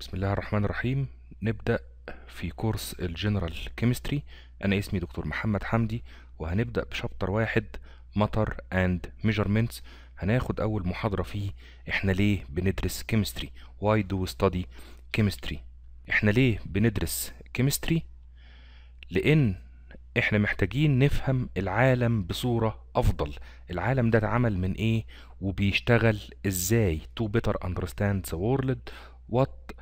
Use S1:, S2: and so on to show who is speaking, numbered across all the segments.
S1: بسم الله الرحمن الرحيم نبدأ في كورس الجنرال كيمستري أنا اسمي دكتور محمد حمدي وهنبدأ بشابتر واحد مطر اند ميجرمنتس هناخد أول محاضرة فيه إحنا ليه بندرس كيمستري واي دو ستادي كيمستري إحنا ليه بندرس كيمستري لأن إحنا محتاجين نفهم العالم بصورة أفضل العالم ده اتعمل من إيه وبيشتغل إزاي to better understand the world what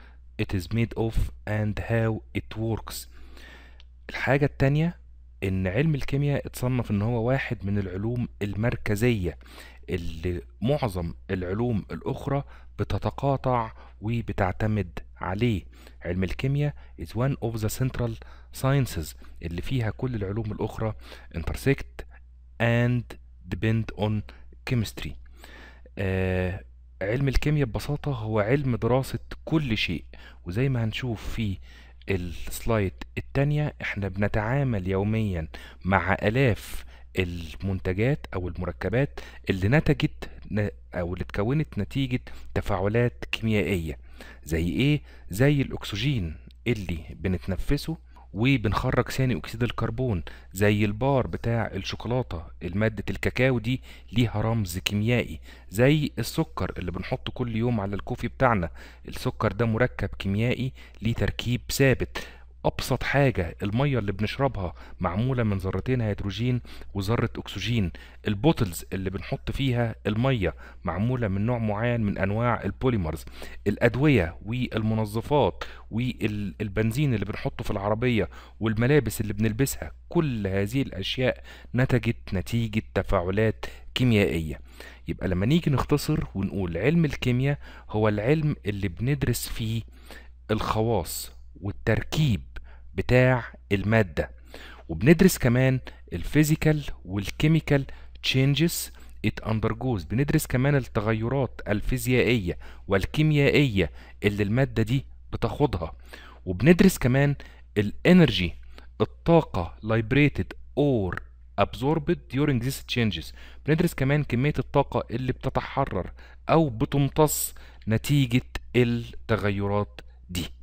S1: it is made of and how it works الحاجة التانية ان علم الكيمياء اتصنف ان هو واحد من العلوم المركزية اللي معظم العلوم الاخرى بتتقاطع وبتعتمد عليه علم الكيمياء is one of the central sciences اللي فيها كل العلوم الاخرى intersect and depend on chemistry آه علم الكيمياء ببساطة هو علم دراسة كل شيء وزي ما هنشوف في السلايد التانية احنا بنتعامل يوميا مع آلاف المنتجات أو المركبات اللي نتجت أو اللي اتكونت نتيجة تفاعلات كيميائية زي ايه؟ زي الأكسجين اللي بنتنفسه وبنخرج ثاني اكسيد الكربون زي البار بتاع الشوكولاته الماده الكاكاو دي ليها رمز كيميائي زي السكر اللي بنحطه كل يوم على الكوفي بتاعنا السكر ده مركب كيميائي ليه تركيب ثابت ابسط حاجه الميه اللي بنشربها معموله من ذرتين هيدروجين وذره اكسجين البوتلز اللي بنحط فيها الميه معموله من نوع معين من انواع البوليمرز الادويه والمنظفات والبنزين اللي بنحطه في العربيه والملابس اللي بنلبسها كل هذه الاشياء نتجت نتيجه تفاعلات كيميائيه يبقى لما نيجي نختصر ونقول علم الكيمياء هو العلم اللي بندرس فيه الخواص والتركيب بتاع المادة وبندرس كمان الفيزيكال والكيميكال تشينجز ات اندرجوز بندرس كمان التغيرات الفيزيائية والكيميائية اللي المادة دي بتاخدها وبندرس كمان الانرجي الطاقة liberated اور absorbed during these changes بندرس كمان كمية الطاقة اللي بتتحرر أو بتمتص نتيجة التغيرات دي